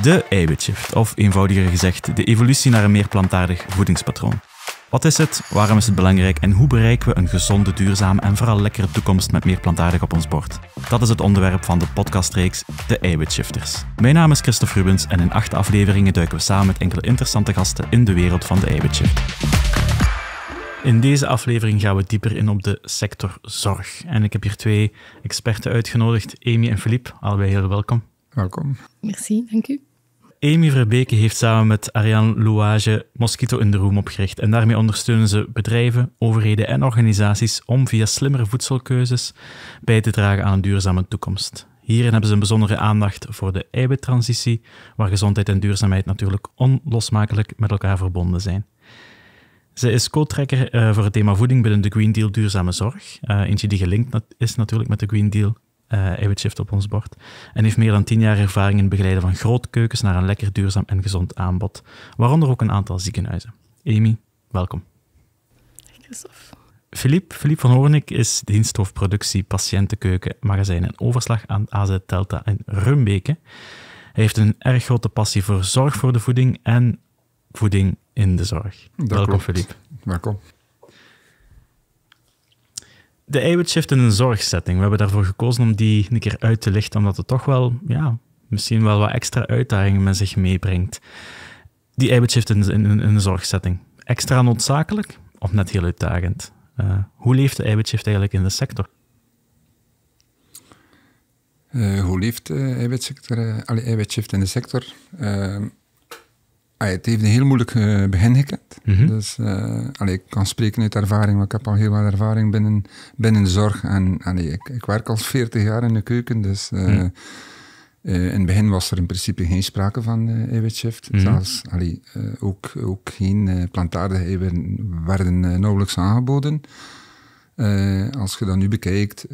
De eiwitshift, of eenvoudiger gezegd, de evolutie naar een meer plantaardig voedingspatroon. Wat is het, waarom is het belangrijk en hoe bereiken we een gezonde, duurzame en vooral lekkere toekomst met meer plantaardig op ons bord? Dat is het onderwerp van de podcastreeks De Eiwitshifters. Mijn naam is Christophe Rubens en in acht afleveringen duiken we samen met enkele interessante gasten in de wereld van de eiwitshift. In deze aflevering gaan we dieper in op de sector zorg. En ik heb hier twee experten uitgenodigd, Amy en Philippe. Allebei heel welkom. Welkom. Merci, dank u. Amy Verbeke heeft samen met Ariane Louage Mosquito in de Room opgericht. En daarmee ondersteunen ze bedrijven, overheden en organisaties om via slimmere voedselkeuzes bij te dragen aan een duurzame toekomst. Hierin hebben ze een bijzondere aandacht voor de eiwittransitie, waar gezondheid en duurzaamheid natuurlijk onlosmakelijk met elkaar verbonden zijn. Ze is co-trekker eh, voor het thema voeding binnen de Green Deal Duurzame Zorg, eh, eentje die gelinkt is natuurlijk met de Green Deal uh, Shift op ons bord. En heeft meer dan tien jaar ervaring in het begeleiden van grootkeukens naar een lekker, duurzaam en gezond aanbod, waaronder ook een aantal ziekenhuizen. Amy, welkom. je, Philippe, Philippe van Hoornik is diensthoofd patiëntenkeuken, magazijn en overslag aan AZ Delta in Rumbeke. Hij heeft een erg grote passie voor zorg voor de voeding en voeding in de zorg. welkom, klopt. Philippe. Welkom de Eiwit Shift in een zorgsetting. We hebben daarvoor gekozen om die een keer uit te lichten, omdat het toch wel, ja, misschien wel wat extra uitdagingen met zich meebrengt. Die Eiwit Shift in, een zorgsetting. Extra noodzakelijk of net heel uitdagend? Eh, hoe leeft de Eiwit Shift eigenlijk in de sector? Eh, hoe leeft de eiwitsector, uh, alle in de sector? Eh, Ah, het heeft een heel moeilijk eh, begin gekend. Mhm. Dus eh, ik kan spreken uit ervaring, want ik heb al heel wat ervaring binnen, binnen zorg. En allee, ik, ik, werk al 40 jaar in de keuken, dus eh, mhm. in het begin was er in principe geen sprake van uh, eiwitshift. Mm -hmm. Zelfs ook, ook geen plantaardige eiwitten werden nauwelijks aangeboden. als je dat nu bekijkt,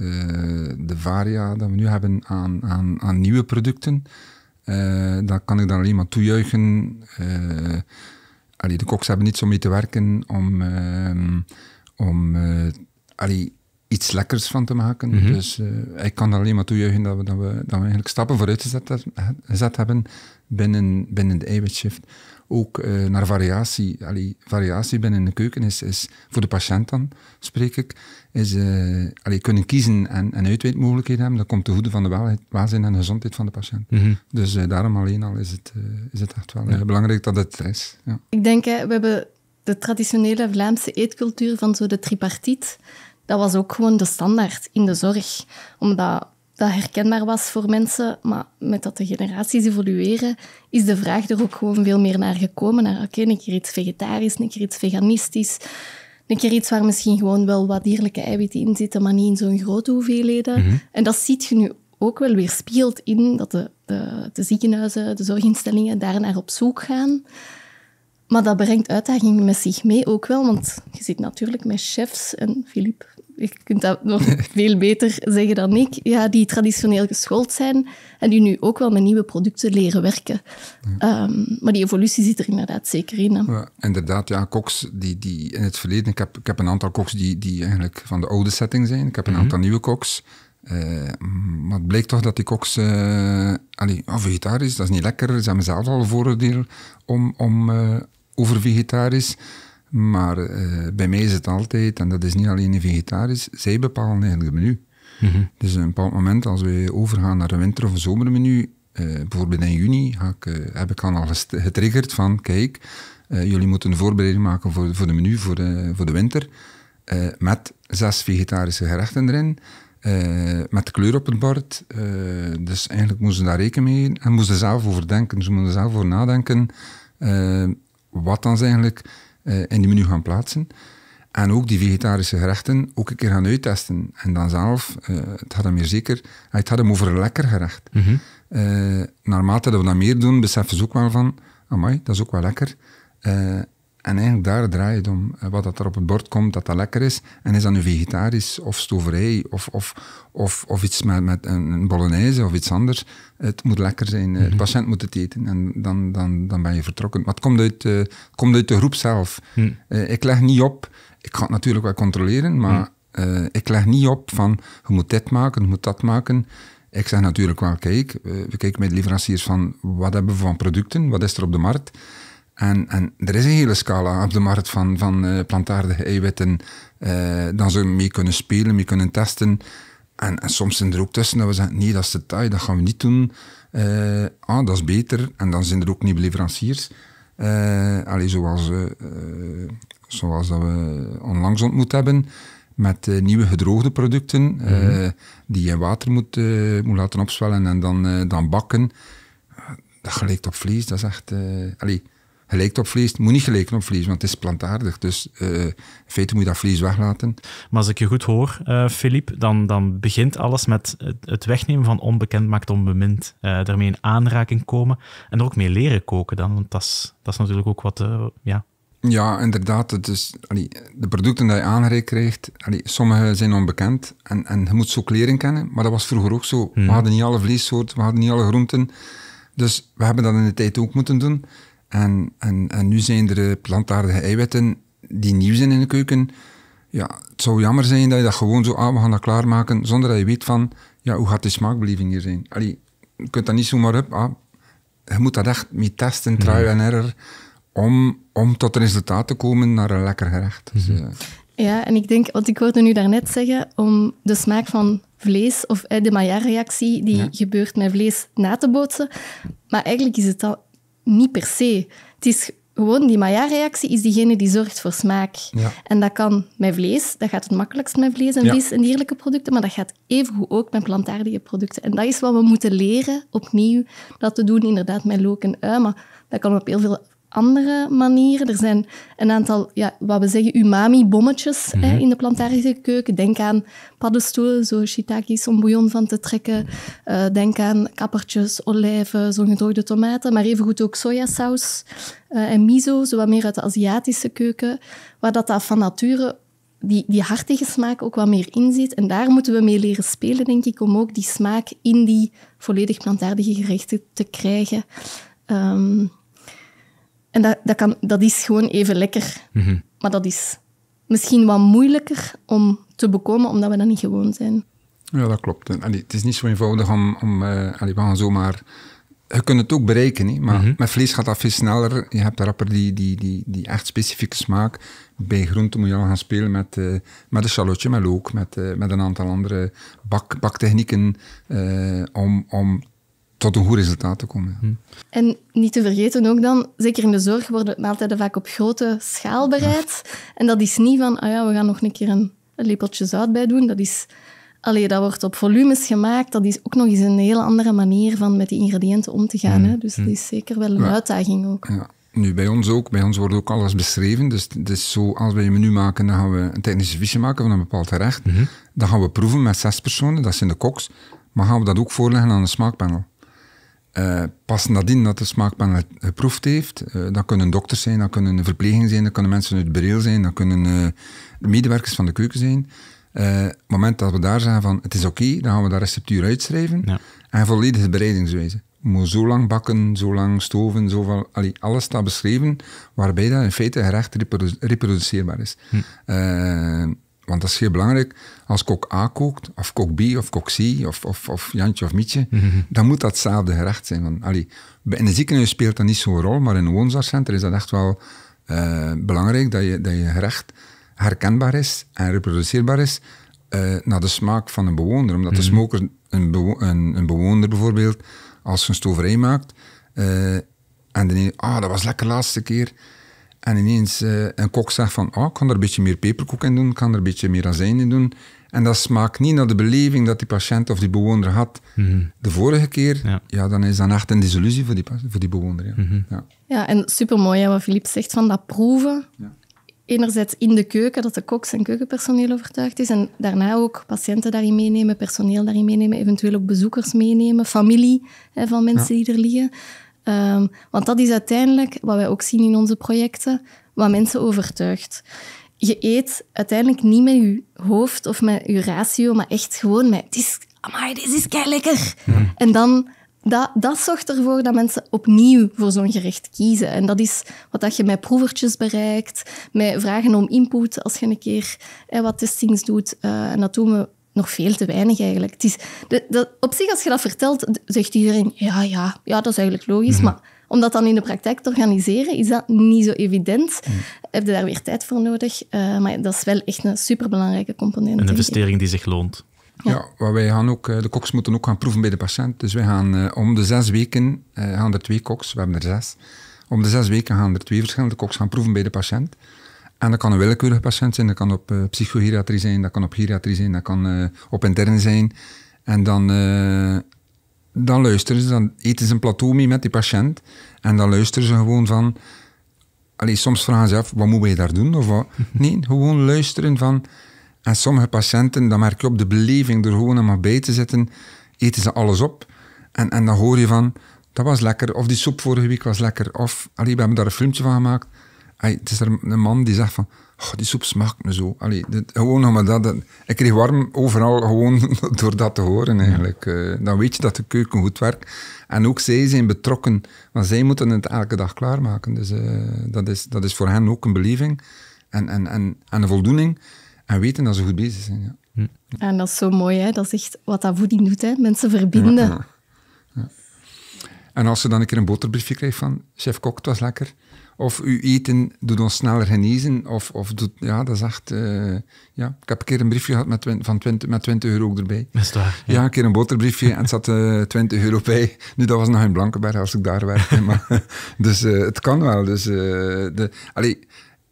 de varia dat we nu hebben aan, aan, aan nieuwe producten, uh, eh, dat kan ik dan alleen maar toejuichen. Uh, allee, de koks hebben niet zo mee te werken om, ehm, om eh, alle iets lekkers van te maken. Mhm. Dus ik kan alleen maar toejuichen dat we, dat we, dat we eigenlijk stappen vooruit gezet, gezet hebben binnen, binnen de shift ook eh, naar variatie. variatie binnen de keuken is, voor de patiënt dan, spreek ik, is uh, kunnen kiezen en, en uitweidmogelijkheden hebben. Dat komt te goede van de welzijn en gezondheid van de patiënt. Mhm. Dus eh, daarom alleen al is het, is het echt wel belangrijk dat het is. Ja. Ik denk, we hebben de traditionele Vlaamse eetcultuur van zo de tripartiet. Dat was ook gewoon de standaard in de zorg. Omdat dat herkenbaar was voor mensen. Maar met dat de generaties evolueren, is de vraag er ook gewoon veel meer naar gekomen. Naar oké, een keer iets vegetarisch, een keer iets veganistisch. Een keer iets waar misschien gewoon wel wat dierlijke eiwitten in zitten, maar niet in zo'n grote hoeveelheden. Mhm. En dat ziet je nu ook wel weer spiegelt in dat de, de, de ziekenhuizen, de zorginstellingen daar naar op zoek gaan. Maar dat brengt uitdagingen met zich mee ook wel, want je zit natuurlijk met chefs en Filip, je kunt dat nog veel beter zeggen dan ik, ja, die traditioneel geschoold zijn en die nu ook wel met nieuwe producten leren werken. Ehm, maar die evolutie zit er inderdaad zeker in. Ja, inderdaad, ja, koks die, die in het verleden, ik heb, ik heb een aantal koks die, die eigenlijk van de oude setting zijn, ik heb een mhm. aantal nieuwe koks. Eh, maar het blijkt toch dat die koks... Uh, allee, oh, vegetarisch, dat is niet lekker. Ze hebben zelf al een voordeel om, om eh, over vegetarisch. Maar eh, bij mij is het altijd, en dat is niet alleen vegetarisch, zij bepalen eigenlijk het menu. Mhm. Dus op een bepaald moment, als we overgaan naar een winter- of een zomermenu, eh, bijvoorbeeld in juni, ga ik, uh, heb ik al getriggerd van, kijk, jullie moeten een voorbereiding maken voor, voor de menu, voor de, voor de winter, met zes vegetarische gerechten erin. met kleur op het bord. dus eigenlijk moesten ze daar rekening mee en moesten zelf over denken. Ze moesten zelf over nadenken wat dan eigenlijk eh, in die menu gaan plaatsen. En ook die vegetarische gerechten ook een keer gaan uittesten. En dan zelf, eh, het gaat hem meer zeker, ah, het gaat hem over een lekker gerecht. Mhm. Eh, naarmate dat we dat meer doen, beseffen ze ook wel van, amai, dat is ook wel lekker. En eigenlijk daar draai je het om. Wat dat er op het bord komt, dat dat lekker is. En is dat nu vegetarisch of stoverij of, of, of, of iets met, met een bolognese of iets anders. Het moet lekker zijn. Eh, de mhm. patiënt moet het eten en dan, dan, dan ben je vertrokken. Maar het komt uit, eh, komt uit de groep zelf. Mhm. Eh, ik leg niet op, ik ga het natuurlijk wel controleren, maar mhm. ik leg niet op van je moet dit maken, je moet dat maken. Ik zeg natuurlijk wel, kijk, we kijken met leveranciers van wat hebben we van producten, wat is er op de markt. En, en er is een hele scala op de markt van, van eh, plantaardige eiwitten. Uh, eh, dan ze mee kunnen spelen, mee kunnen testen. En, en, soms zijn er ook tussen dat we zeggen, nee, dat is te taai, dat gaan we niet doen. Eh, ah, dat is beter. En dan zijn er ook nieuwe leveranciers. allee, zoals, zoals dat we onlangs ontmoet hebben met nieuwe gedroogde producten mhm. die je in water moet, moet laten opzwellen en dan, dan bakken. dat gelijkt op vlees, dat is echt... allee, gelijkt op vlees. Het moet niet gelijken op vlees, want het is plantaardig. Dus uh, in feite moet je dat vlees weglaten. Maar als ik je goed hoor, Filip, eh, dan, dan begint alles met het, wegnemen van onbekend maakt onbemind. Uh, eh, daarmee in aanraking komen en er ook mee leren koken dan, want dat is, natuurlijk ook wat... ja. Ja, inderdaad. Dus, de producten die je aangereikt krijgt, sommige zijn onbekend en, en je moet ze ook leren kennen. Maar dat was vroeger ook zo. We hmm. hadden niet alle vleessoorten, we hadden niet alle groenten. Dus we hebben dat in de tijd ook moeten doen. En, en, en nu zijn er eh, plantaardige eiwitten die nieuw zijn in de keuken. Ja, het zou jammer zijn dat je dat gewoon zo, ah, we gaan dat klaarmaken, zonder dat je weet van, ja, hoe gaat de smaakbeleving hier zijn? Allee, je kunt dat niet zomaar op, ah, je moet dat echt mee testen, nee. Mm-hmm. en error, om, om tot resultaat te komen naar een lekker gerecht. Dus, mm-hmm. eh, ja. en ik denk, wat ik hoorde nu daarnet zeggen, om de smaak van vlees of eh, de Maillard-reactie die gebeurt met vlees na te bootsen. Maar eigenlijk is het al niet per se. Het is gewoon die Maillard-reactie is diegene die zorgt voor smaak. Ja. En dat kan met vlees, dat gaat het makkelijkst met vlees en vis en dierlijke producten, maar dat gaat goed ook met plantaardige producten. En dat is wat we moeten leren, opnieuw, dat te doen inderdaad met look en ui, maar dat kan op heel veel andere manieren. Er zijn een aantal, ja, wat we zeggen, umami-bommetjes mhm. in de plantaardige keuken. Denk aan paddenstoelen, zo shiitakes om bouillon van te trekken. Eh, denk aan kappertjes, olijven, zo'n gedroogde tomaten. Maar evengoed ook sojasaus eh, en miso, zo wat meer uit de Aziatische keuken. Waar dat, dat van nature die, die hartige smaak ook wat meer in zit. En daar moeten we mee leren spelen, denk ik, om ook die smaak in die volledig plantaardige gerechten te krijgen. Ehm, en dat, dat, kan, dat is gewoon even lekker. Mhm. Maar dat is misschien wat moeilijker om te bekomen, omdat we dat niet gewoon zijn. Ja, dat klopt. het is niet zo eenvoudig om, om eh, we gaan zomaar... Je kunt het ook bereiken, maar mhm. met vlees gaat dat veel sneller. Je hebt rapper die, die, die, die echt specifieke smaak. Bij groenten moet je al gaan spelen met, eh, met een shallotje, met look, met, eh, met een aantal andere bak, baktechnieken om, om tot een goed resultaat te komen. Hm. En niet te vergeten ook dan, zeker in de zorg worden maaltijden vaak op grote schaal bereid. En dat is niet van, ah ja, we gaan nog een keer een, lepeltje zout bij doen. Dat is, allee, dat wordt op volumes gemaakt. Dat is ook nog eens een hele andere manier van met die ingrediënten om te gaan. Hm. Hè? Dus dat hm. is zeker wel een uitdaging ook. Nu, bij ons ook. Bij ons wordt ook alles beschreven. Dus, is zo, als wij een menu maken, dan gaan we een technische visje maken van een bepaald gerecht. Mhm. Dan gaan we proeven met zes personen, dat zijn de koks. Maar gaan we dat ook voorleggen aan een smaakpanel. Uh, pas nadien dat de smaakpanel geproefd heeft, uh, eh, dat kunnen dokters zijn, dat kunnen verpleging zijn, dat kunnen mensen uit het Breel zijn, dat kunnen eh, medewerkers van de keuken zijn. op het moment dat we daar zeggen van het is oké, dan gaan we dat receptuur uitschrijven. Ja. En volledige bereidingswijze. Moet zo lang bakken, zo lang stoven, zoveel, allee, alles staat beschreven, waarbij dat in feite gerecht reproduceerbaar is. Hm want dat is heel belangrijk. Als kok A kookt, of kok B, of kok C, of, of, of Jantje of Mietje, mhm. dan moet dat hetzelfde gerecht zijn. Want, allee, in een ziekenhuis speelt dat niet zo'n rol, maar in een woonzorgcentrum is dat echt wel eh, belangrijk dat je, dat je gerecht herkenbaar is en reproduceerbaar is eh, naar de smaak van een bewoner. Omdat de mhm. smoker, een, een, bewoner bijvoorbeeld, als ze een stoverij maakt uh, en dan ah, oh, dat was lekker de laatste keer en ineens eh, een kok zegt van, oh, ik kan er een beetje meer peperkoek in doen, kan er een beetje meer azijn in doen. En dat smaakt niet naar de beleving dat die patiënt of die bewoner had mhm. de vorige keer. Ja. dan is dat echt een desillusie voor die, voor die bewoner. Ja, mhm. ja. en supermooi wat Filip zegt van dat proeven. Enerzijds in de keuken, dat de kok zijn keukenpersoneel overtuigd is. En daarna ook patiënten daarin meenemen, personeel daarin meenemen, eventueel ook bezoekers meenemen, familie van mensen die er liggen. Ehm, want dat is uiteindelijk wat wij ook zien in onze projecten, wat mensen overtuigt. Je eet uiteindelijk niet met je hoofd of met je ratio, maar echt gewoon met, het is, amai, dit is kei lekker. Hmm. En dan dat, dat, zorgt ervoor dat mensen opnieuw voor zo'n gerecht kiezen. En dat is wat dat je met proevertjes bereikt, met vragen om input als je een keer eh, wat testings doet. en dat doen we nog veel te weinig eigenlijk. Het is, de, op zich, als je dat vertelt, zegt iedereen, ja, ja, ja, dat is eigenlijk logisch. Mhm. Maar om dat dan in de praktijk te organiseren, is dat niet zo evident. Mm. Heb je daar weer tijd voor nodig. Eh, maar dat is wel echt een superbelangrijke component. Een investering die zich loont. Ja. ja, wij gaan ook, eh, de koks moeten ook gaan proeven bij de patiënt. Dus wij gaan eh, om de zes weken, gaan er twee koks, we hebben er zes. Om de zes weken gaan er twee verschillende koks gaan proeven bij de patiënt. En dat kan een willekeurig patiënt zijn, dat kan op eh, psychogeriatrie zijn, dat kan op geriatrie zijn, dat kan eh, op interne zijn. En dan, eh, dan luisteren ze, dan eten ze een plateau mee met die patiënt. En dan luisteren ze gewoon van... Allee, soms vragen ze af, wat moet wij daar doen? Of wat? Nee, gewoon luisteren van... En sommige patiënten, dan merk je op de beleving, door gewoon maar bij te zitten, eten ze alles op. En, en dan hoor je van, dat was lekker, of die soep vorige week was lekker, of allee, we hebben daar een filmpje van gemaakt... Ay, het is er een man die zegt van, oh, die soep smaakt me zo. Allee, gewoon nog maar dat, Ik kreeg warm overal gewoon door dat te horen eigenlijk. Eh, dan weet je dat de keuken goed werkt. En ook zij zijn betrokken, want zij moeten het elke dag klaarmaken. Dus eh, dat, is, dat is voor hen ook een beleving en, en, en, en een voldoening. En weten dat ze goed bezig zijn, ja. Hm. En dat is zo mooi, hè? dat is echt wat dat voeding doet. Hè? Mensen verbinden. Ja, en als ze dan een keer een boterbriefje krijgt van chef kok, het was lekker of uw eten doet ons sneller genezen. Of, of doet, ja, dat is echt... Eh, ja. Ik heb een keer een briefje gehad met, van 20, met 20 euro ook erbij. Is waar, ja. een keer een boterbriefje en het zat uh, eh, 20 euro bij. Nu, dat was nog in Blankenberg als ik daar werkte. dus eh, het kan wel. Dus, de,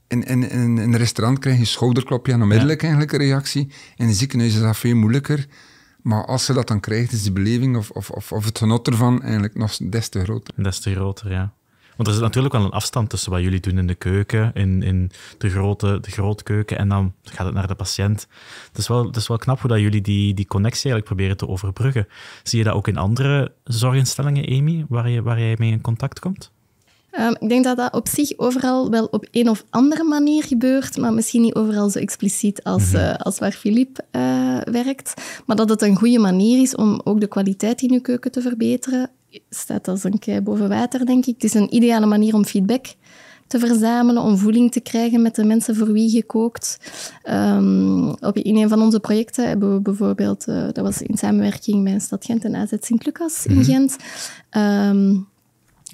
in, in, in, een restaurant krijg je een schouderklopje en onmiddellijk eigenlijk een reactie. In een ziekenhuis is dat veel moeilijker. Maar als ze dat dan krijgt, is de beleving of, of, of, het genot ervan eigenlijk nog des te groter. Des te groter, ja. Want er is natuurlijk wel een afstand tussen wat jullie doen in de keuken, in, in de, grote, de grootkeuken, en dan gaat het naar de patiënt. Het is wel, het is wel knap hoe dat jullie die, die connectie eigenlijk proberen te overbruggen. Zie je dat ook in andere zorginstellingen, Amy, waar, je, waar jij mee in contact komt? Ehm, ik denk dat dat op zich overal wel op een of andere manier gebeurt, maar misschien niet overal zo expliciet als, mhm. eh, als waar Filip eh, werkt. Maar dat het een goede manier is om ook de kwaliteit in uw keuken te verbeteren staat als een kei boven water, denk ik. Het is een ideale manier om feedback te verzamelen, om voeling te krijgen met de mensen voor wie je kookt. Ehm, op, in een van onze projecten hebben we bijvoorbeeld, eh, dat was in samenwerking met Stad Gent en AZ Sint-Lucas in mhm. Gent, ehm,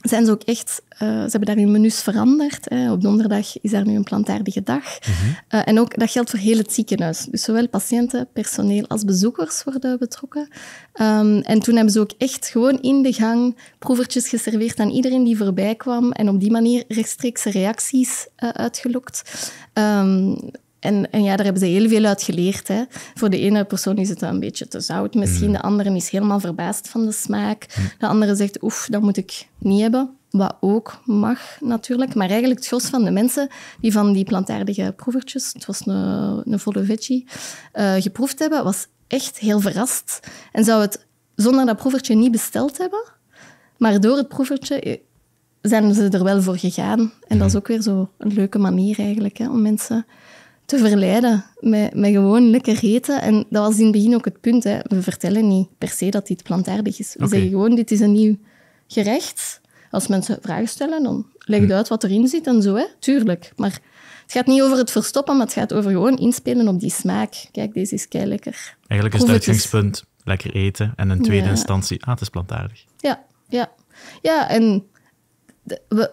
zijn ze ook echt, eh, ze hebben daar hun menus veranderd. Op donderdag is daar nu een plantaardige dag. Mhm. Eh, en ook, dat geldt voor heel het ziekenhuis. Dus zowel patiënten, personeel als bezoekers worden betrokken. Ehm, en toen hebben ze ook echt gewoon in de gang proevertjes geserveerd aan iedereen die voorbij kwam. En op die manier rechtstreeks reacties eh, uitgelokt. Ehm, en, en, ja, daar hebben ze heel veel uit geleerd. Hè. Voor de ene persoon is het een beetje te zout misschien. Mhm. De andere is helemaal verbaasd van de smaak. Mhm. De andere zegt, oef, dat moet ik niet hebben. Wat ook mag natuurlijk. Maar eigenlijk het gros van de mensen die van die plantaardige proevertjes, het was een, een volle eh, geproefd hebben, was echt heel verrast. En zou het zonder dat proevertje niet besteld hebben. Maar door het proevertje eh, zijn ze er wel voor gegaan. En dat is mhm. ook weer zo'n leuke manier eigenlijk hè, om mensen te verleiden met, met gewoon lekker eten. En dat was in het begin ook het punt. Hè. We vertellen niet per se dat dit plantaardig is. We zeggen gewoon, dit is een nieuw gerecht. Als mensen vragen stellen, dan leg je hm. uit wat erin zit en zo. Hè. Tuurlijk. Maar het gaat niet over het verstoppen, maar het gaat over gewoon inspelen op die smaak. Kijk, deze is kei lekker. Eigenlijk is het uitgangspunt lekker eten. En in tweede instantie, ah, het is plantaardig. Ja, ja. Ja, en we,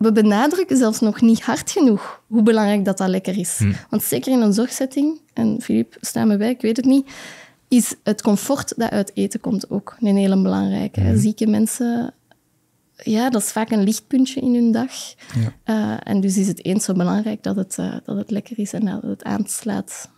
we benadrukken zelfs nog niet hard genoeg hoe belangrijk dat dat lekker is. Hm. Want zeker in een zorgzetting, en Filip, sta me bij, ik weet het niet, is het comfort dat uit eten komt ook een hele belangrijke. Hm. Zieke mensen, ja, dat is vaak een lichtpuntje in hun dag. Ja. Eh, en dus is het eens zo belangrijk dat het, eh, dat het lekker is en dat het aanslaat.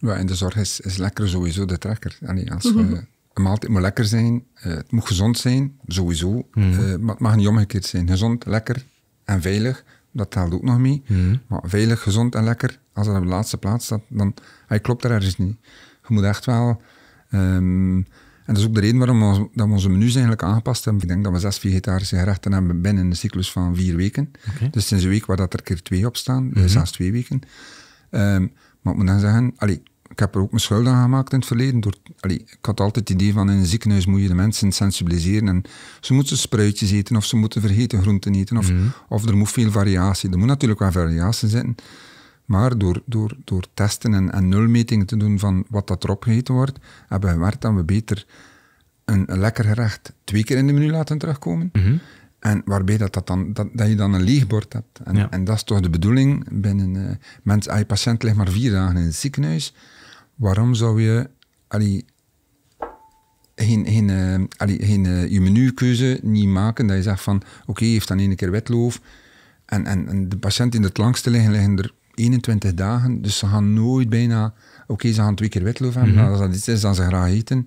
Ja. en de zorg is, is lekker sowieso de trekker. Allee, als mm -hmm. Eh, we, een maaltijd moet lekker zijn, het moet gezond zijn, sowieso. Mhm. maar het mag niet omgekeerd zijn. Gezond, lekker, en veilig, dat telt ook nog mee. Mhm. Maar veilig, gezond en lekker, als dat op de laatste plaats staat, dan hij klopt er ergens niet. Je moet echt wel... Ehm, en dat is ook de reden waarom we, dat onze menus eigenlijk aangepast hebben. Ik denk dat we zes vegetarische gerechten hebben binnen een cyclus van vier weken. Dus sinds een week waar dat er keer twee op staan, mm -hmm. twee weken. Ehm, maar ik moet dan zeggen, allee, ik heb er ook mijn schuld aan gemaakt in het verleden. Door, allee, ik had altijd het idee van in een ziekenhuis moet je de mensen sensibiliseren. En ze moeten spruitjes eten of ze moeten vergeten groenten eten. Of, mhm. of er moet veel variatie. Er moet natuurlijk wel variatie zitten. Maar door, door, door testen en, nulmetingen te doen van wat dat erop gegeten wordt, hebben we gewerkt dat we beter een, lekker gerecht twee keer in de menu laten terugkomen. Mhm. En waarbij dat, dat, dan, dat, dat je dan een leeg bord hebt. En, en dat is toch de bedoeling binnen... een eh, mens, als je patiënt ligt maar vier dagen in het ziekenhuis, waarom zou je allee, eh, eh, je menukeuze niet maken dat je zegt van oké, heeft dan één keer wetloof en, en, en, de patiënt in het langste liggen, liggen er 21 dagen, dus ze gaan nooit bijna, oké, ze gaan twee keer wetloof hebben, mhm. maar als dat iets is dat ze graag eten,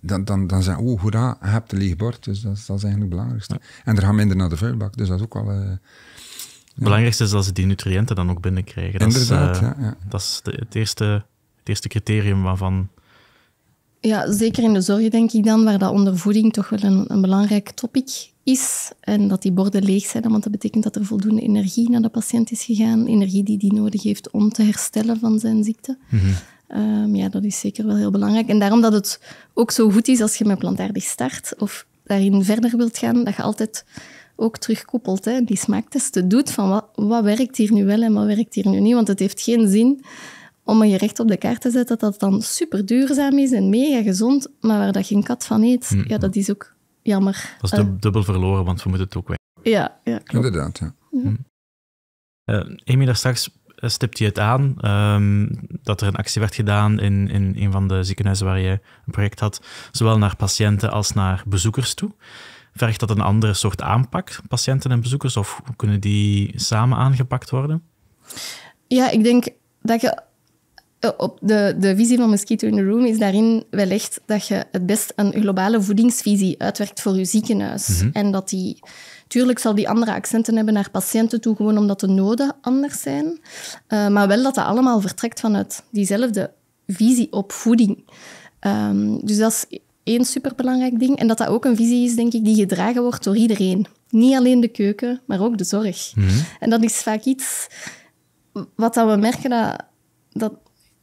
dan, dan, dan zeggen oh hoera, ah, je hebt een leeg bord, dus dat, dat is eigenlijk het belangrijkste. En er gaan minder naar de vuilbak, dus dat is ook wel... Eh, het belangrijkste is dat ze die nutriënten dan ook binnenkrijgen. Dat Inderdaad, is, ja, ja. Dat is het eerste het eerste criterium waarvan... Ja, zeker in de zorg denk ik dan, waar dat ondervoeding toch wel een, een belangrijk topic is. En dat die borden leeg zijn, want dat betekent dat er voldoende energie naar de patiënt is gegaan. Energie die die nodig heeft om te herstellen van zijn ziekte. Mhm. Ehm, ja, dat is zeker wel heel belangrijk. En daarom dat het ook zo goed is als je met plantaardig start of daarin verder wilt gaan, dat je altijd ook terugkoppelt. Hè, die smaaktesten doet van wat, wat werkt hier nu wel en wat werkt hier nu niet. Want het heeft geen zin om je recht op de kaart te zetten, dat dat dan super duurzaam is en mega gezond, maar waar dat geen kat van eet, mm-hmm. ja, dat is ook jammer. Dat is eh. dubbel verloren, want we moeten het ook weg. Ja, ja inderdaad. Ja. Mhm. Mm-hmm. Eh, daar straks eh, stipt je het aan ehm, dat er een actie werd gedaan in, in een van de ziekenhuizen waar je een project had, zowel naar patiënten als naar bezoekers toe. Vergt dat een andere soort aanpak, patiënten en bezoekers, of kunnen die samen aangepakt worden? Ja, ik denk dat je eh, op de, de visie van Mosquito in the Room is daarin wellicht dat je het best een globale voedingsvisie uitwerkt voor je ziekenhuis. Mhm. En dat die... Tuurlijk zal die andere accenten hebben naar patiënten toe, gewoon omdat de noden anders zijn. Eh, maar wel dat dat allemaal vertrekt vanuit diezelfde visie op voeding. Ehm, dus dat is één superbelangrijk ding. En dat dat ook een visie is, denk ik, die gedragen wordt door iedereen. Niet alleen de keuken, maar ook de zorg. Mhm. En dat is vaak iets wat dat we merken dat, dat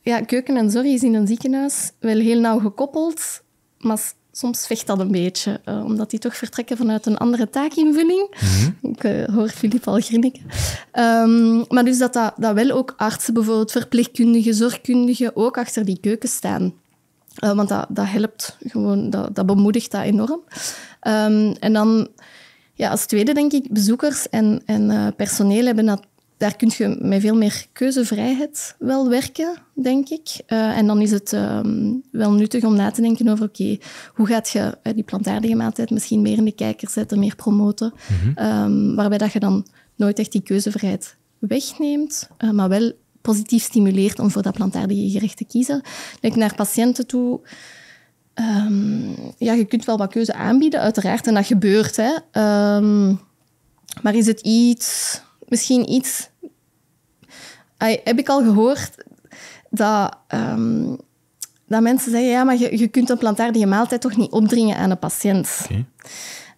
ja, keuken en zorg is in een ziekenhuis wel heel nauw gekoppeld, maar soms vecht dat een beetje, eh, omdat die toch vertrekken vanuit een andere taakinvulling. Mhm. Ik eh, hoor Filip al grinniken. Ehm, maar dus dat, dat, wel ook artsen, bijvoorbeeld verpleegkundigen, zorgkundigen, ook achter die keuken staan. Eh, want dat, dat helpt gewoon, dat, dat bemoedigt dat enorm. Ehm, en dan ja, als tweede denk ik, bezoekers en, en personeel hebben dat daar kun je met veel meer keuzevrijheid wel werken, denk ik. Eh, en dan is het ehm, wel nuttig om na te denken over, oké, hoe gaat je eh, die plantaardige maaltijd misschien meer in de kijker zetten, meer promoten, mhm. ehm, waarbij dat je dan nooit echt die keuzevrijheid wegneemt, eh, maar wel positief stimuleert om voor dat plantaardige gerecht te kiezen. Denk naar patiënten toe. Ehm, ja, je kunt wel wat keuze aanbieden, uiteraard, en dat gebeurt. Hè. maar is het iets misschien iets. heb ik al gehoord dat, ehm, dat mensen zeggen: ja, maar je, je kunt een plantaardige maaltijd toch niet opdringen aan een patiënt. Okay. Um,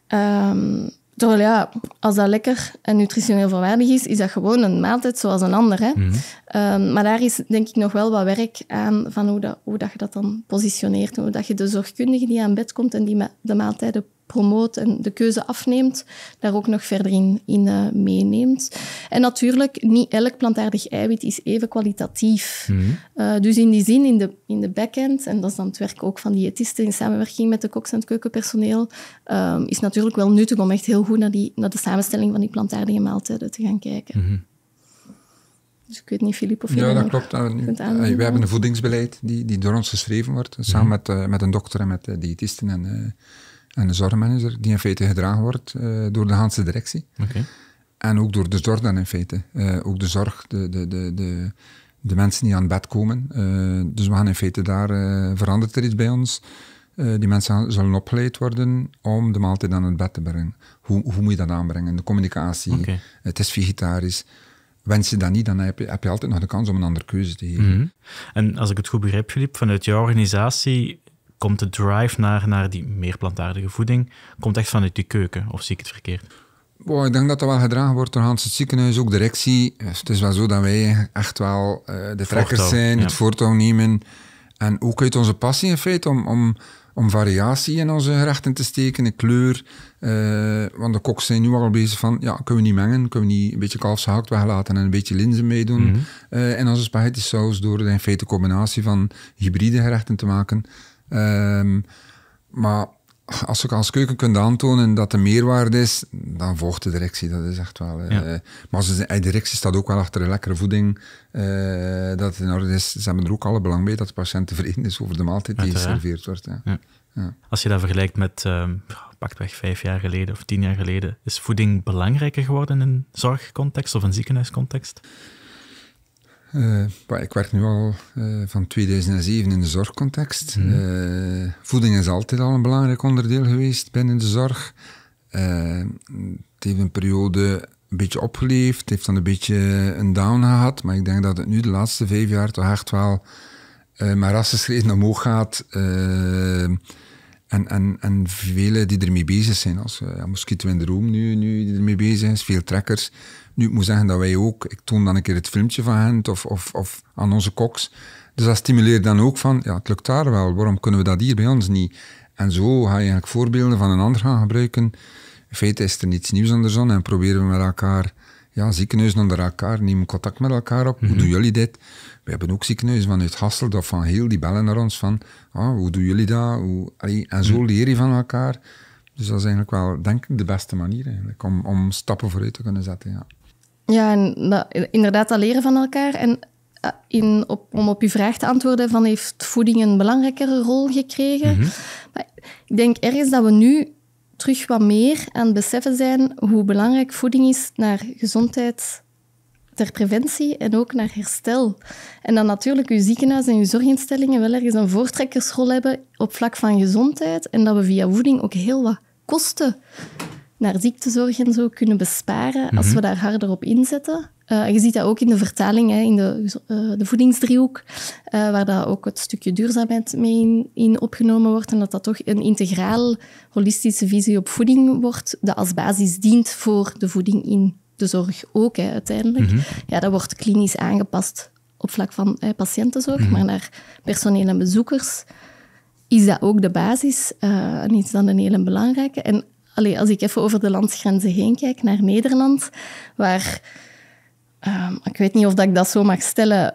ehm, terwijl ja, als dat lekker en nutritioneel volwaardig is, is dat gewoon een maaltijd zoals een ander. Hè? Mhm. Ehm, maar daar is denk ik nog wel wat werk aan van hoe, dat, hoe dat je dat dan positioneert. Hoe dat je de zorgkundige die aan bed komt en die ma de maaltijden promoot en de keuze afneemt, daar ook nog verder in, in eh, meeneemt. En natuurlijk, niet elk plantaardig eiwit is even kwalitatief. Mhm. Eh, dus in die zin, in de, in de backend, en dat is dan het werk ook van diëtisten in samenwerking met de koks en keukenpersoneel, um, is natuurlijk wel nuttig om echt heel goed naar, die, naar de samenstelling van die plantaardige maaltijden te gaan kijken. Mhm. Dus ik weet niet, Filip, of je Ja, dat klopt. Eh, we hebben een voedingsbeleid die, die door ons geschreven wordt, samen mhm. met, met een dokter en met diëtisten en en de zorgmanager, die in feite gedragen wordt eh, door de Haanse directie. En ook door de zorg dan in feite. Eh, ook de zorg, de, de, de, de, de mensen die aan bed komen. Eh, dus we gaan in feite daar, verandert er iets bij ons. die mensen zullen opgeleid worden om de maaltijd aan het bed te brengen. Hoe, hoe moet je dat aanbrengen? De communicatie, het is vegetarisch. Wens je dat niet, dan heb je, heb je altijd nog de kans om een andere keuze te geven. Mhm. En als ik het goed begrijp, Filip, vanuit jouw organisatie komt de drive naar, naar die meer plantaardige voeding, komt echt vanuit die keuken, of zie ik het verkeerd? ik denk dat dat wel gedragen wordt door Hans het ziekenhuis, ook directie. Dus het is wel zo dat wij echt wel eh, de trekkers zijn, het voortouw nemen. En ook uit onze passie in feite om, om, om variatie in onze gerechten te steken, de kleur. Eh, want de koks zijn nu al bezig van, ja, kunnen we niet mengen? Kunnen we niet een beetje kalfshaakt weglaten en een beetje linzen meedoen mm -hmm. uh, eh, in onze spaghetti saus? Door in feite combinatie van hybride gerechten te maken. Ehm, maar als ik als keuken kunt aantonen dat er meerwaarde is, dan volgt de directie. Dat is echt wel. Eh, maar eh, de directie staat ook wel achter een lekkere voeding. Eh, dat het in orde is. Ze hebben er ook alle belang bij dat de patiënt tevreden is over de maaltijd die geserveerd wordt. Ja. Ja. Als je dat vergelijkt met ehm, pakt weg vijf jaar geleden of tien jaar geleden, is voeding belangrijker geworden in een zorgcontext of een ziekenhuiscontext? Eh, ik werk nu al eh, van 2007 in de zorgcontext. Mhm. Eh, voeding is altijd al een belangrijk onderdeel geweest binnen de zorg. het heeft een periode een beetje opgeleefd, heeft dan een beetje een down gehad. Maar ik denk dat het nu de laatste vijf jaar toch echt wel uh, maar rassenschreden omhoog gaat. En, en, en velen die ermee bezig zijn. Als, ja, mosquito in de Room nu, nu die ermee bezig is, veel trekkers. Nu, ik moet zeggen dat wij ook, ik toon dan een keer het filmpje van hen of, of, of aan onze koks. Dus dat stimuleert dan ook van, ja, het lukt daar wel, waarom kunnen we dat hier bij ons niet? En zo ga je eigenlijk voorbeelden van een ander gaan gebruiken. In feite is er niets nieuws aan de zon en proberen we met elkaar, ja, ziekenhuizen onder elkaar, nemen contact met elkaar op. Hoe mhm. doen jullie dit? We hebben ook ziekenhuizen vanuit Hasselt of van heel die bellen naar ons van, ah, hoe doen jullie dat? Hoe, en zo mhm. leer je van elkaar. Dus dat is eigenlijk wel, denk ik, de beste manier eigenlijk, om, om stappen vooruit te kunnen zetten. Ja. Ja, en inderdaad, dat leren van elkaar. En eh, in, op, om op uw vraag te antwoorden van heeft voeding een belangrijkere rol gekregen? Mhm. maar ik denk ergens dat we nu terug wat meer aan het beseffen zijn hoe belangrijk voeding is naar gezondheid ter preventie en ook naar herstel. En dan natuurlijk uw ziekenhuis en uw zorginstellingen wel ergens een voortrekkersrol hebben op vlak van gezondheid en dat we via voeding ook heel wat kosten naar ziektezorg en zo kunnen besparen als mhm. we daar harder op inzetten. Uh, je ziet dat ook in de vertaling, hè, in de, eh, de voedingsdriehoek, eh, waar daar ook het stukje duurzaamheid mee in, in, opgenomen wordt. En dat dat toch een integraal, holistische visie op voeding wordt, dat als basis dient voor de voeding in de zorg ook hè, uiteindelijk. Mhm. Ja, dat wordt klinisch aangepast op vlak van patiëntenzorg, mhm. maar naar personeel en bezoekers is dat ook de basis uh, en is dan een hele belangrijke. En allee, als ik even over de landsgrenzen heen kijk naar Nederland, waar, ehm, ik weet niet of dat ik dat zo mag stellen,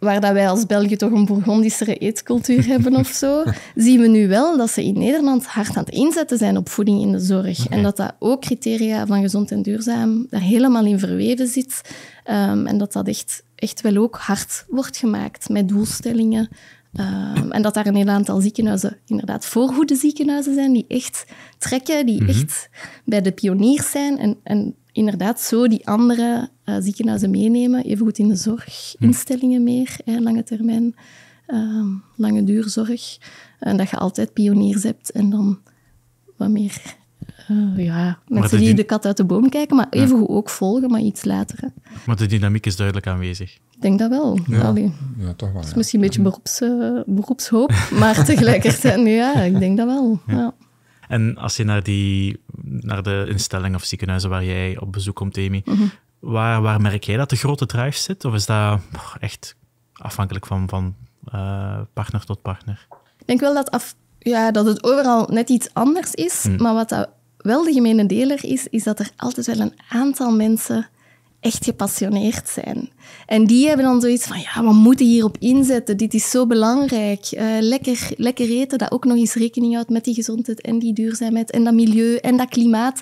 waar dat wij als België toch een bourgondischere eetcultuur hebben of zo, zien we nu wel dat ze in Nederland hard aan het inzetten zijn op voeding in de zorg. En dat dat ook criteria van gezond en duurzaam daar helemaal in verweven zit. Ehm, en dat dat echt, echt wel ook hard wordt gemaakt met doelstellingen Ehm, en dat daar een heel aantal ziekenhuizen inderdaad voorgoede ziekenhuizen zijn die echt trekken, die mhm. echt bij de pioniers zijn en, en inderdaad zo die andere eh, ziekenhuizen meenemen, evengoed in de zorginstellingen mhm. meer, lange termijn, ehm, lange duurzorg. En dat je altijd pioniers hebt en dan wat meer Oh, ja, mensen die de kat uit de boom kijken, maar even ja. ook volgen, maar iets later. Hè. Maar de dynamiek is duidelijk aanwezig. Ik denk dat wel. Ja, toch wel. Het is misschien een beetje beroeps, uh, beroepshoop, maar tegelijkertijd, ja, ik denk dat wel. Ja. En als je naar, die, naar de instellingen of ziekenhuizen waar jij op bezoek komt, Amy, mhm. waar, waar merk jij dat de grote drive zit? Of is dat echt afhankelijk van, van eh, partner tot partner? Ik denk wel dat, af, ja, dat het overal net iets anders is, hmm. maar wat dat wel de gemene deler is, is dat er altijd wel een aantal mensen echt gepassioneerd zijn. En die hebben dan zoiets van, ja, we moeten hierop inzetten, dit is zo belangrijk. Eh, lekker, lekker eten, dat ook nog eens rekening houdt met die gezondheid en die duurzaamheid en dat milieu en dat klimaat.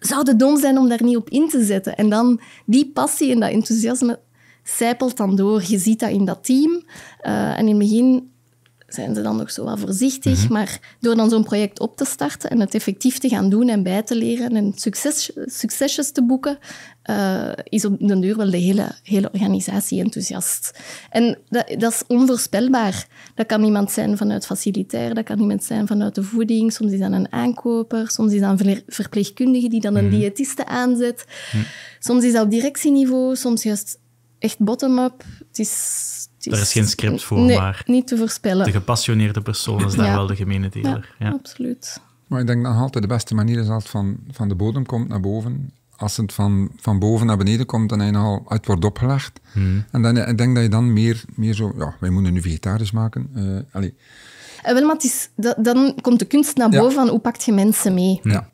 Zou het dom zijn om daar niet op in te zetten? En dan die passie en dat enthousiasme sijpelt dan door. Je ziet dat in dat team. Eh, en in het begin zijn ze dan nog zo wel voorzichtig. Mhm. Maar door dan zo'n project op te starten en het effectief te gaan doen en bij te leren en succes, succesjes te boeken, eh, is op den duur wel de hele, hele organisatie enthousiast. En dat, dat, is onvoorspelbaar. Dat kan iemand zijn vanuit facilitair, dat kan iemand zijn vanuit de voeding, soms is dat een aankoper, soms is dat een verpleegkundige die dan een mhm. diëtiste aanzet. Mhm. Soms is dat op directieniveau, soms juist echt bottom-up. Het is dat Daar is geen script voor, maar... niet te voorspellen. De gepassioneerde persoon is daar wel de gemene deler. Ja, absoluut. Maar ik denk nog altijd de beste manier is als het van, van de bodem komt naar boven. Als het van, van boven naar beneden komt, dan je al, het wordt opgelegd. Hmm. En dan, ik denk dat je dan meer, meer zo... Ja, wij moeten nu vegetarisch maken. Uh, eh, allez. En eh, wel, maar het is, dan komt de kunst naar boven van hoe pakt je mensen mee? Ja.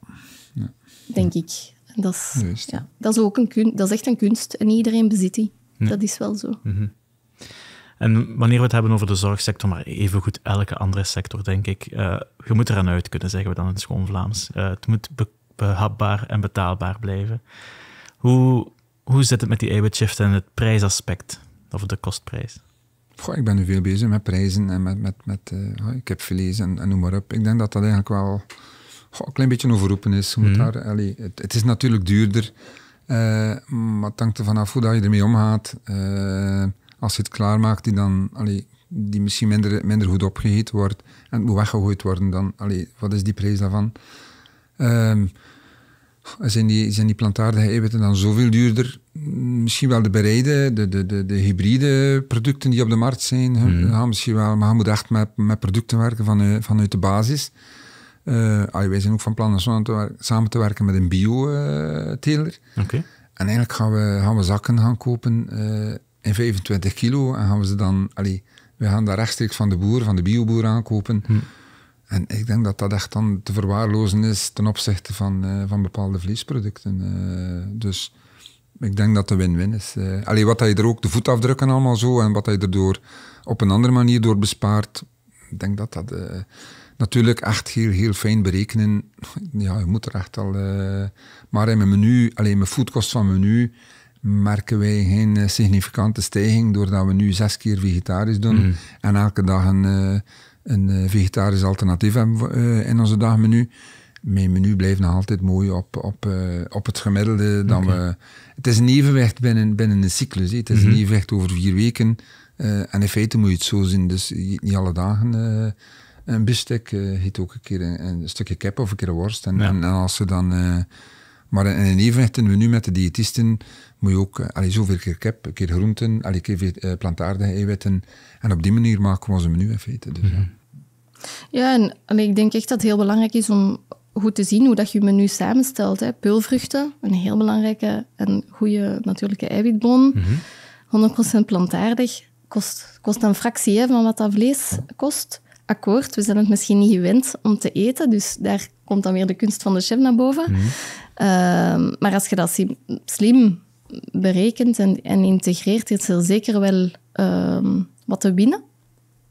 ja. Denk ik. dat is, ja, dat, is ook een kunst. dat is echt een kunst en iedereen bezit die. Dat is wel zo. Mm en wanneer we het hebben over de zorgsector, maar evengoed elke andere sector, denk ik, eh, je moet eraan uit kunnen, zeggen we dan in het schoon Vlaams. Eh, het moet behapbaar en betaalbaar blijven. Hoe, hoe zit het met die Shift en het prijsaspect, of de kostprijs? Goh, ik ben nu veel bezig met prijzen en met, met, met eh, ik heb verlies en, noem maar op. Ik denk dat dat eigenlijk wel goh, een klein beetje overroepen is. Mm. Daar, allee, het, is natuurlijk duurder, maar het hangt er vanaf hoe dat je ermee omgaat. Uh, als je het klaarmaakt, die dan allee, die misschien minder, minder goed opgegeten wordt en moet weggegooid worden, dan allee, wat is die prijs daarvan? Ehm, zijn die, zijn die plantaardige eiwitten dan zoveel duurder? Misschien wel de bereide, de, de, de, de hybride producten die op de markt zijn, mm. ja, misschien wel, maar je moet echt met, met producten werken van, vanuit de basis. Uh, wij zijn ook van plan om te samen te werken met een bio-teler. Eh, Oké. En eigenlijk gaan we, gaan we zakken gaan kopen. Eh, in 25 kilo en gaan we ze dan, allee, we gaan dat rechtstreeks van de boer, van de bioboer aankopen. Hm. En ik denk dat dat echt dan te verwaarlozen is ten opzichte van, eh, van bepaalde vleesproducten. Eh. dus ik denk dat de win-win is. Uh, allee, wat hij er ook, de voetafdrukken allemaal zo, en wat hij erdoor op een andere manier door bespaart, ik denk dat dat natuurlijk echt heel, heel fijn berekenen. Ja, je moet er echt al... maar in mijn menu, alleen mijn voetkost van menu, merken wij geen eh, significante stijging doordat we nu zes keer vegetarisch doen mhm. en elke dag een, eh, een eh, vegetarisch alternatief hebben in onze dagmenu. Mijn menu blijft nog altijd mooi op, op, op het gemiddelde. Dan we, het is een evenwicht binnen, binnen een cyclus. Het is een mhm. evenwicht over vier weken. en in feite moet je het zo zien. Dus niet alle dagen een bustik, Uh, heet ook een keer een, stukje kip of een keer een worst. En, ja. als ze dan... maar in, een evenwicht we nu met de diëtisten moet je ook eh, allee, zoveel keer kip, keer groenten, een keer eh, plantaardige eiwitten. En op die manier maken we onze menu in feite. Dus, mhm. Ja, en ik denk echt dat het heel belangrijk is om goed te zien hoe dat je je menu samenstelt. Hè. Peulvruchten, een heel belangrijke en goede natuurlijke eiwitbron. 100% mhm. plantaardig, kost, kost een fractie van wat dat vlees kost. Akkoord, we zijn het misschien niet gewend om te eten, dus daar komt dan weer de kunst van de chef naar boven. Mhm. Ehm, maar als je dat slim berekend en, en integreert, is er zeker wel ehm, wat te winnen.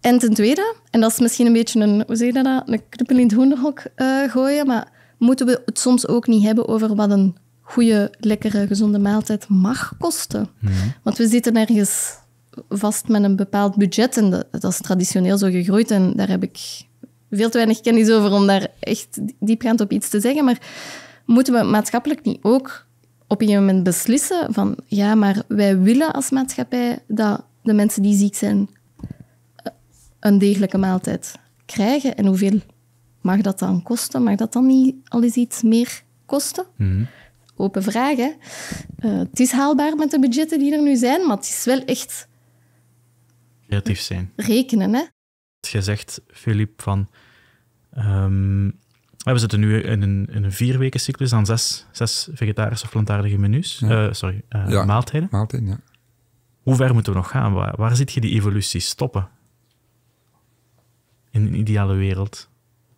En ten tweede, en dat is misschien een beetje een, hoe zeg je dat, een knuppel in het hoenderhok eh, gooien, maar moeten we het soms ook niet hebben over wat een goede, lekkere, gezonde maaltijd mag kosten? Mhm. Want we zitten ergens vast met een bepaald budget en dat, dat, is traditioneel zo gegroeid en daar heb ik veel te weinig kennis over om daar echt diepgaand op iets te zeggen, maar moeten we maatschappelijk niet ook op een moment beslissen van ja, maar wij willen als maatschappij dat de mensen die ziek zijn eh, een degelijke maaltijd krijgen. En hoeveel mag dat dan kosten? Mag dat dan niet al eens iets meer kosten? Mhm. Open vraag, hè? Eh, het is haalbaar met de budgetten die er nu zijn, maar het is wel echt... Creatief zijn. Rekenen, hè? Je zegt, Filip, van... Ehm, we zitten nu in een, een vier weken cyclus aan zes, zes vegetarische of plantaardige menus. Eh, sorry, eh, maaltijden. Maaltijden, ja. Hoe ver moeten we nog gaan? Waar, zit je die evolutie stoppen? In een ideale wereld.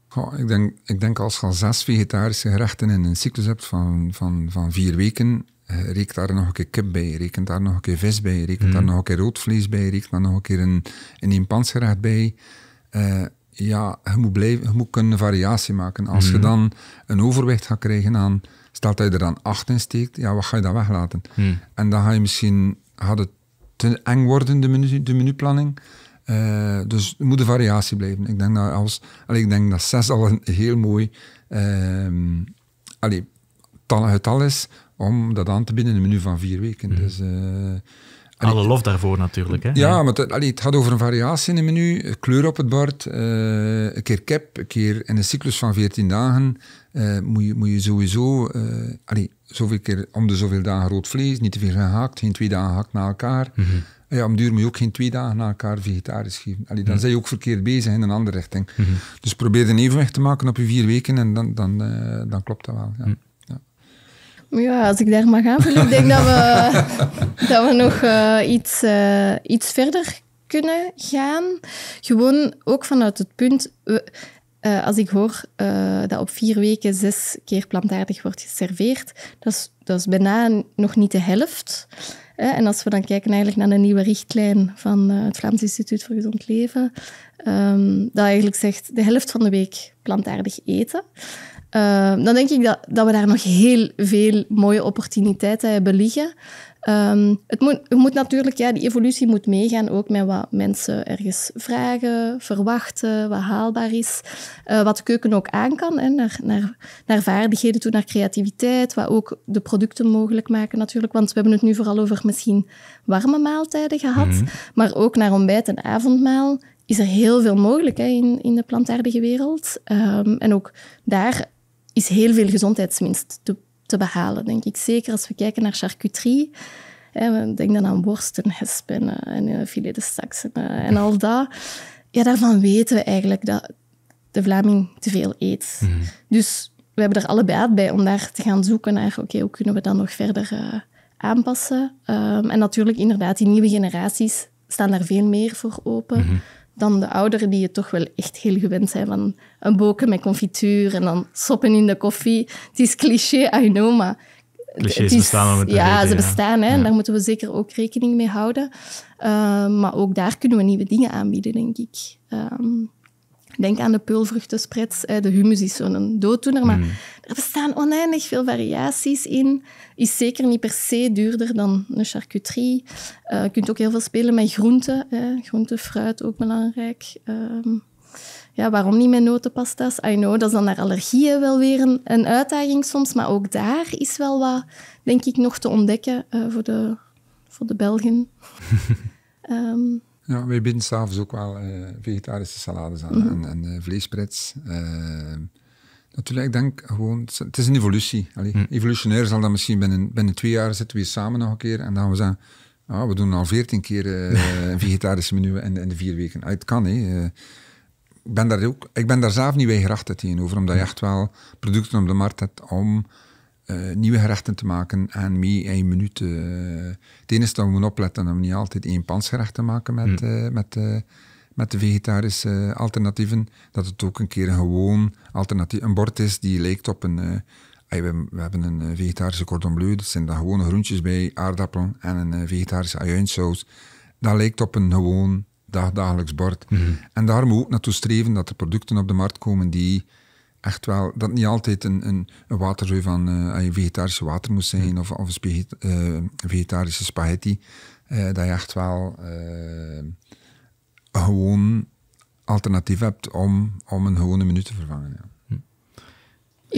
Goh, ik, denk, ik denk als je al zes vegetarische gerechten in een cyclus hebt van, van, van vier weken, eh, reken daar nog een keer kip bij, reken daar nog een keer vis bij, reken daar mhm. nog een keer roodvlees bij, reken daar nog een keer een, een bij ja, je moet, blijven, moet kunnen variatie maken. Als je mhm. dan een overwicht gaat krijgen aan, stel dat je er dan acht in steekt, ja, wat ga je dan weglaten? Mhm. En dan ga je misschien, gaat het te eng worden, de, menu, de menuplanning. Eh, dus er moet een variatie blijven. Ik denk dat, als, allee, ik denk dat zes al een heel mooi uh, allee, tal, getal is om dat aan te bieden in een menu van vier weken. Mhm. Dus... Eh, en Alle lof daarvoor natuurlijk. Hè? Ja, maar het, het, gaat over een variatie in het menu, kleur op het bord, eh, een keer cap, een keer in een cyclus van 14 dagen eh, moet, je, moet je sowieso uh, allee, zoveel keer om de zoveel dagen rood vlees, niet te veel gehakt, geen twee dagen gehakt na elkaar. Mm Ja, om duur moet je ook geen twee dagen na elkaar vegetarisch geven. dan mhm. zijn je ook verkeerd bezig in een andere richting. Mhm. Dus probeer een evenwicht te maken op je vier weken en dan, dan, dan klopt dat wel. Ja. Mhm. Ja, als ik daar mag aanvullen, ik denk dat we, dat we nog eh, iets, eh, iets verder kunnen gaan. Gewoon ook vanuit het punt, eh, als ik hoor dat op vier weken zes keer plantaardig wordt geserveerd, dat is, dat bijna nog niet de helft. En als we dan kijken eigenlijk naar de nieuwe richtlijn van het Vlaams Instituut voor Gezond Leven, ehm, dat eigenlijk zegt de helft van de week plantaardig eten. Ehm, dan denk ik dat, dat we daar nog heel veel mooie opportuniteiten hebben liggen. Ehm, het moet, moet, natuurlijk, ja, die evolutie moet meegaan ook met wat mensen ergens vragen, verwachten, wat haalbaar is. Eh, wat de keuken ook aan kan, hè, naar, naar, naar, vaardigheden toe, naar creativiteit. Wat ook de producten mogelijk maken natuurlijk. Want we hebben het nu vooral over misschien warme maaltijden gehad. Mhm. Maar ook naar ontbijt en avondmaal is er heel veel mogelijk hè, in, in de plantaardige wereld. Ehm, en ook daar is heel veel gezondheidswinst te, behalen, denk ik. Zeker als we kijken naar charcuterie. Hè, denk dan aan worsten, hespen eh, en uh, filet de staks eh, en, al dat. Ja, daarvan weten we eigenlijk dat de Vlaming te veel eet. Mhm. Dus we hebben er alle baat bij om daar te gaan zoeken naar... oké, hoe kunnen we dat nog verder uh, aanpassen? Ehm, en natuurlijk, inderdaad, die nieuwe generaties staan daar veel meer voor open... Mhm dan de ouderen die het toch wel echt heel gewend zijn van een boken met confituur en dan soppen in de koffie. Het is cliché, I know, maar... Clichés bestaan Ja, ze bestaan. Hè, en daar moeten we zeker ook rekening mee houden. Ehm, maar ook daar kunnen we nieuwe dingen aanbieden, denk ik. Ehm, denk aan de peulvruchtensprets. De humus is zo'n dooddoener, maar mm. Er bestaan oneindig veel variaties in. Is zeker niet per se duurder dan een charcuterie. Eh, je kunt ook heel veel spelen met groenten. Hè. Groente, fruit, ook belangrijk. Ehm, ja, waarom niet met notenpasta's? I know, dat is dan naar allergieën wel weer een, een uitdaging soms. Maar ook daar is wel wat, denk ik, nog te ontdekken eh, voor, de, voor de Belgen. um, ja, wij bieden s'avonds ook wel eh, vegetarische salades aan en, mhm. en Natuurlijk, ik denk gewoon, het is een evolutie. Allee, mm. Evolutionair zal dat misschien binnen, binnen twee jaar zitten we samen nog een keer en dan gaan we zeggen, ah, we doen al veertien keer uh, eh, een vegetarische menu in, in de vier weken. het kan, hè. Eh, ik, ben daar ook, ik ben daar zelf niet weigerachtig tegenover, omdat je mm. echt wel producten op de markt hebt om eh, nieuwe gerechten te maken en mee in je menu te... het enige dat we moeten opletten om niet altijd één pansgerecht te maken met... Mm. met met de vegetarische alternatieven, dat het ook een keer een gewoon alternatief, een bord is die lijkt op een... Uh, we, we, hebben een eh, vegetarische cordon bleu, dat zijn dan gewone groentjes bij, aardappelen en een eh, vegetarische ajuinsaus. Dat lijkt op een gewoon dagdagelijks bord. Mhm. En daar moet ook naartoe streven dat er producten op de markt komen die echt wel, dat niet altijd een, een, een van uh, vegetarische water moet zijn mhm. of, of een vegetarische spaghetti. dat je echt wel gewoon alternatief hebt om, om een gewone minuut te vervangen. Ja. Hm.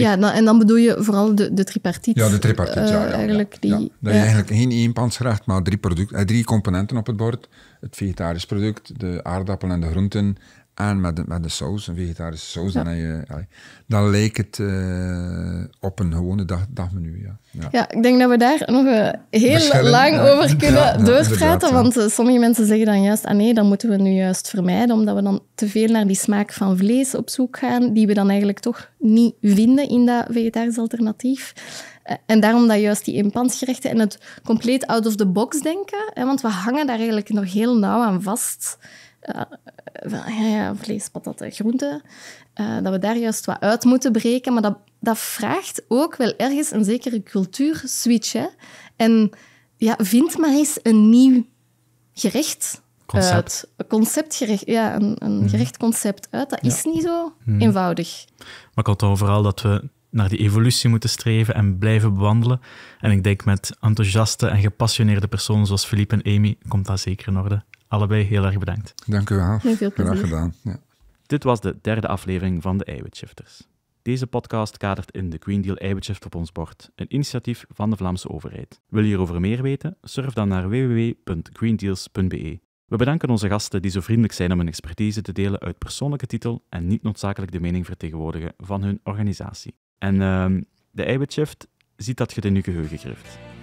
Ja, nou, en dan bedoel je vooral de, de Ja, de tripartiet, ja, ja, eh, eigenlijk die, Dat je eigenlijk geen één krijgt, maar drie, product, eh, drie componenten op het bord. Het vegetarisch product, de aardappelen en de groenten aan met de, met de saus, een vegetarische saus. je, dan lijkt het eh, op een gewone dag, dagmenu. Ja. ja. ik denk dat we daar nog eh, heel lang over kunnen doorpraten. Want eh, sommige mensen zeggen dan juist, ah nee, dat moeten we nu juist vermijden, omdat we dan te veel naar die smaak van vlees op zoek gaan, die we dan eigenlijk toch niet vinden in dat vegetarisch alternatief. En daarom dat juist die inpantsgerechten en het compleet out of the box denken, hè, want we hangen daar eigenlijk nog heel nauw aan vast. Eh, ja, ja, vlees, patatten, groenten, eh, dat we daar juist wat uit moeten breken. Maar dat, dat vraagt ook wel ergens een zekere cultuurswitch. Hè? En ja, vind maar eens een nieuw gerecht concept. uit. Een ja, een, een mhm. uit. Dat is niet zo mhm. eenvoudig. Maar ik had overal dat we naar die evolutie moeten streven en blijven bewandelen. En ik denk met enthousiaste en gepassioneerde personen zoals Philippe en Amy komt dat zeker in orde. Allebei heel erg bedankt. Dank u wel. Heel veel plezier. Graag gedaan. Ja. Dit was de derde aflevering van de Eiwitshifters. Deze podcast kadert in de Green Deal Eiwitshift op ons bord, een initiatief van de Vlaamse overheid. Wil je hierover meer weten? Surf dan naar www.greendeals.be. We bedanken onze gasten die zo vriendelijk zijn om hun expertise te delen uit persoonlijke titel en niet noodzakelijk de mening vertegenwoordigen van hun organisatie. En uh, de Eiwitshift ziet dat je in je geheugen grift.